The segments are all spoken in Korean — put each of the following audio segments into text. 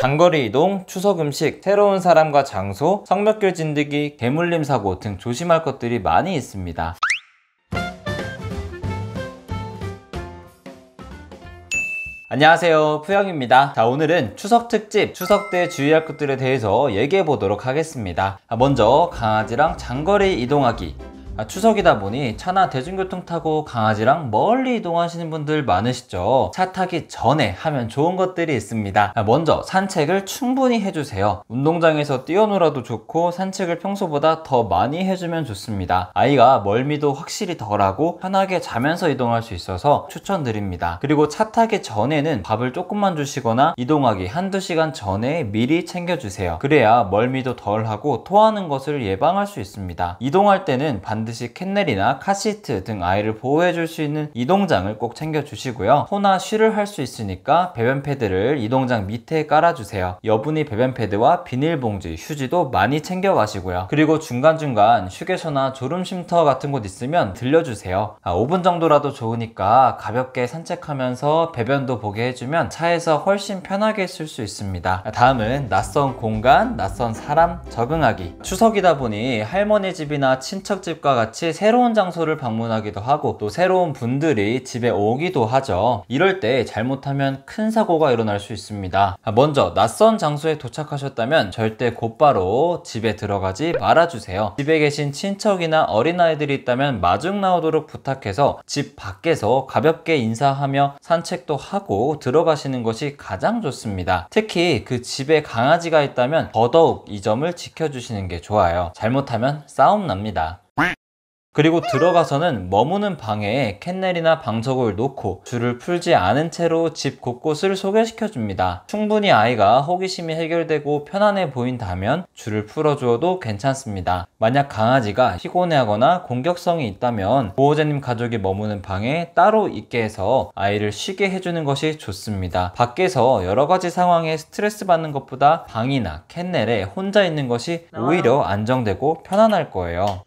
장거리 이동, 추석 음식, 새로운 사람과 장소, 성벽길 진드기, 개물림 사고 등 조심할 것들이 많이 있습니다. 안녕하세요 푸영입니다 자 오늘은 추석 특집 추석 때 주의할 것들에 대해서 얘기해 보도록 하겠습니다 먼저 강아지랑 장거리 이동하기 아, 추석이다 보니 차나 대중교통 타고 강아지랑 멀리 이동하시는 분들 많으시죠 차 타기 전에 하면 좋은 것들이 있습니다 아, 먼저 산책을 충분히 해주세요 운동장에서 뛰어놀아도 좋고 산책을 평소보다 더 많이 해주면 좋습니다 아이가 멀미도 확실히 덜하고 편하게 자면서 이동할 수 있어서 추천드립니다 그리고 차 타기 전에는 밥을 조금만 주시거나 이동하기 한두 시간 전에 미리 챙겨주세요 그래야 멀미도 덜하고 토하는 것을 예방할 수 있습니다 이동할 때는 반드시 반드시 캔넬이나 카시트 등 아이를 보호해 줄 수 있는 이동장을 꼭 챙겨 주시고요. 소나 쉬를 할 수 있으니까 배변 패드를 이동장 밑에 깔아주세요. 여분이 배변 패드와 비닐봉지, 휴지도 많이 챙겨 가시고요. 그리고 중간중간 휴게소나 졸음쉼터 같은 곳 있으면 들려주세요. 아, 5분 정도라도 좋으니까 가볍게 산책하면서 배변도 보게 해주면 차에서 훨씬 편하게 쓸 수 있습니다. 아, 다음은 낯선 공간, 낯선 사람 적응하기. 추석이다 보니 할머니 집이나 친척 집과 같이 새로운 장소를 방문하기도 하고 또 새로운 분들이 집에 오기도 하죠 이럴 때 잘못하면 큰 사고가 일어날 수 있습니다 아, 먼저 낯선 장소에 도착하셨다면 절대 곧바로 집에 들어가지 말아주세요 집에 계신 친척이나 어린아이들이 있다면 마중 나오도록 부탁해서 집 밖에서 가볍게 인사하며 산책도 하고 들어가시는 것이 가장 좋습니다 특히 그 집에 강아지가 있다면 더더욱 이 점을 지켜주시는 게 좋아요 잘못하면 싸움 납니다 그리고 들어가서는 머무는 방에 캔넬이나 방석을 놓고 줄을 풀지 않은 채로 집 곳곳을 소개시켜줍니다. 충분히 아이가 호기심이 해결되고 편안해 보인다면 줄을 풀어주어도 괜찮습니다. 만약 강아지가 피곤해하거나 공격성이 있다면 보호자님 가족이 머무는 방에 따로 있게 해서 아이를 쉬게 해주는 것이 좋습니다. 밖에서 여러 가지 상황에 스트레스 받는 것보다 방이나 캔넬에 혼자 있는 것이 오히려 안정되고 편안할 거예요.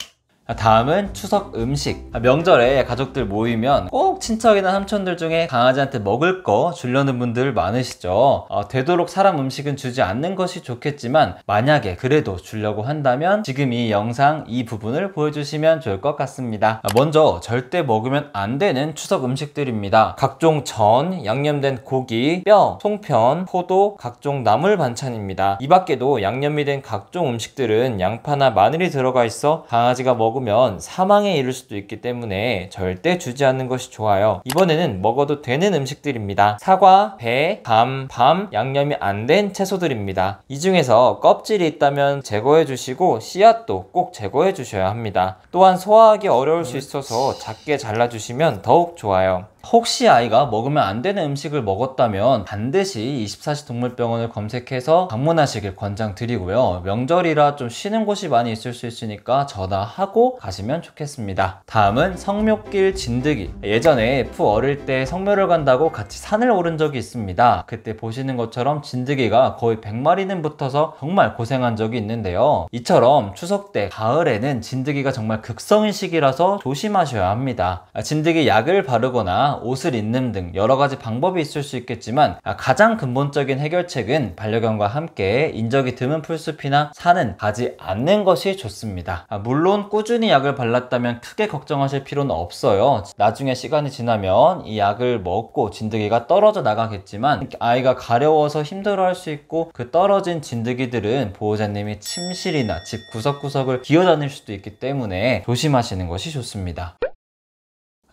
아, 다음은 추석 음식 아, 명절에 가족들 모이면 꼭 친척이나 삼촌들 중에 강아지한테 먹을 거 주려는 분들 많으시죠 어, 되도록 사람 음식은 주지 않는 것이 좋겠지만 만약에 그래도 주려고 한다면 지금 이 영상 이 부분을 보여주시면 좋을 것 같습니다 아, 먼저 절대 먹으면 안 되는 추석 음식들입니다 각종 전, 양념된 고기, 뼈, 송편, 포도, 각종 나물 반찬입니다 이 밖에도 양념이 된 각종 음식들은 양파나 마늘이 들어가 있어 강아지가 먹으면 먹으면 사망에 이를 수도 있기 때문에 절대 주지 않는 것이 좋아요. 이번에는 먹어도 되는 음식들입니다. 사과, 배, 감, 밤, 양념이 안 된 채소들입니다. 이 중에서 껍질이 있다면 제거해 주시고 씨앗도 꼭 제거해 주셔야 합니다. 또한 소화하기 어려울 수 있어서 작게 잘라 주시면 더욱 좋아요. 혹시 아이가 먹으면 안 되는 음식을 먹었다면 반드시 24시 동물병원을 검색해서 방문하시길 권장드리고요. 명절이라 좀 쉬는 곳이 많이 있을 수 있으니까 전화하고 가시면 좋겠습니다. 다음은 성묘길 진드기 예전에 푸 어릴 때 성묘를 간다고 같이 산을 오른 적이 있습니다. 그때 보시는 것처럼 진드기가 거의 100마리는 붙어서 정말 고생한 적이 있는데요. 이처럼 추석 때 가을에는 진드기가 정말 극성인 시기라서 조심하셔야 합니다. 진드기 약을 바르거나 옷을 입는 등 여러 가지 방법이 있을 수 있겠지만 아, 가장 근본적인 해결책은 반려견과 함께 인적이 드문 풀숲이나 산은 가지 않는 것이 좋습니다. 아, 물론 꾸준히 약을 발랐다면 크게 걱정하실 필요는 없어요. 나중에 시간이 지나면 이 약을 먹고 진드기가 떨어져 나가겠지만 아이가 가려워서 힘들어할 수 있고 그 떨어진 진드기들은 보호자님이 침실이나 집 구석구석을 기어다닐 수도 있기 때문에 조심하시는 것이 좋습니다.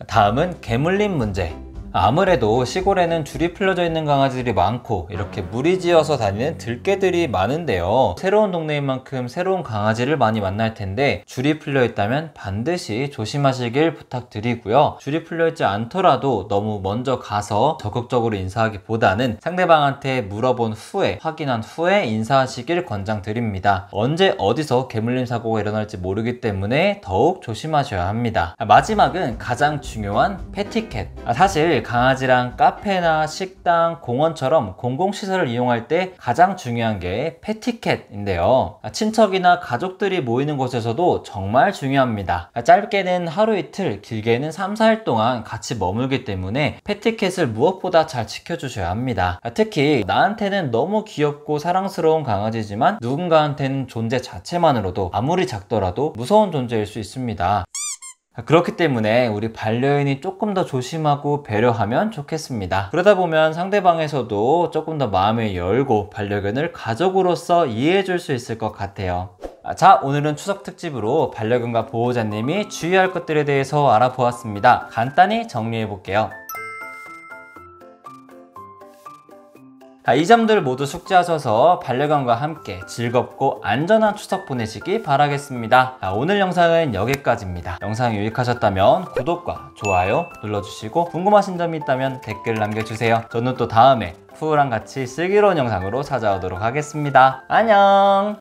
다음은 개물림 문제 아무래도 시골에는 줄이 풀려져 있는 강아지들이 많고 이렇게 무리지어서 다니는 들깨들이 많은데요 새로운 동네인 만큼 새로운 강아지를 많이 만날 텐데 줄이 풀려 있다면 반드시 조심하시길 부탁드리고요 줄이 풀려 있지 않더라도 너무 먼저 가서 적극적으로 인사하기보다는 상대방한테 물어본 후에 확인한 후에 인사하시길 권장드립니다 언제 어디서 개물림 사고가 일어날지 모르기 때문에 더욱 조심하셔야 합니다 마지막은 가장 중요한 패티켓 사실 강아지랑 카페나 식당, 공원처럼 공공시설을 이용할 때 가장 중요한 게 패티켓인데요. 친척이나 가족들이 모이는 곳에서도 정말 중요합니다. 짧게는 하루 이틀, 길게는 3, 4일 동안 같이 머물기 때문에 패티켓을 무엇보다 잘 지켜주셔야 합니다. 특히 나한테는 너무 귀엽고 사랑스러운 강아지지만 누군가한테는 존재 자체만으로도 아무리 작더라도 무서운 존재일 수 있습니다. 그렇기 때문에 우리 반려인이 조금 더 조심하고 배려하면 좋겠습니다. 그러다 보면 상대방에서도 조금 더 마음을 열고 반려견을 가족으로서 이해해 줄 수 있을 것 같아요. 아, 자 오늘은 추석 특집으로 반려견과 보호자님이 주의할 것들에 대해서 알아보았습니다. 간단히 정리해 볼게요. 아, 이 점들 모두 숙지하셔서 반려견과 함께 즐겁고 안전한 추석 보내시기 바라겠습니다. 아, 오늘 영상은 여기까지입니다. 영상이 유익하셨다면 구독과 좋아요 눌러주시고 궁금하신 점이 있다면 댓글 남겨주세요. 저는 또 다음에 푸우랑 같이 슬기로운 영상으로 찾아오도록 하겠습니다. 안녕!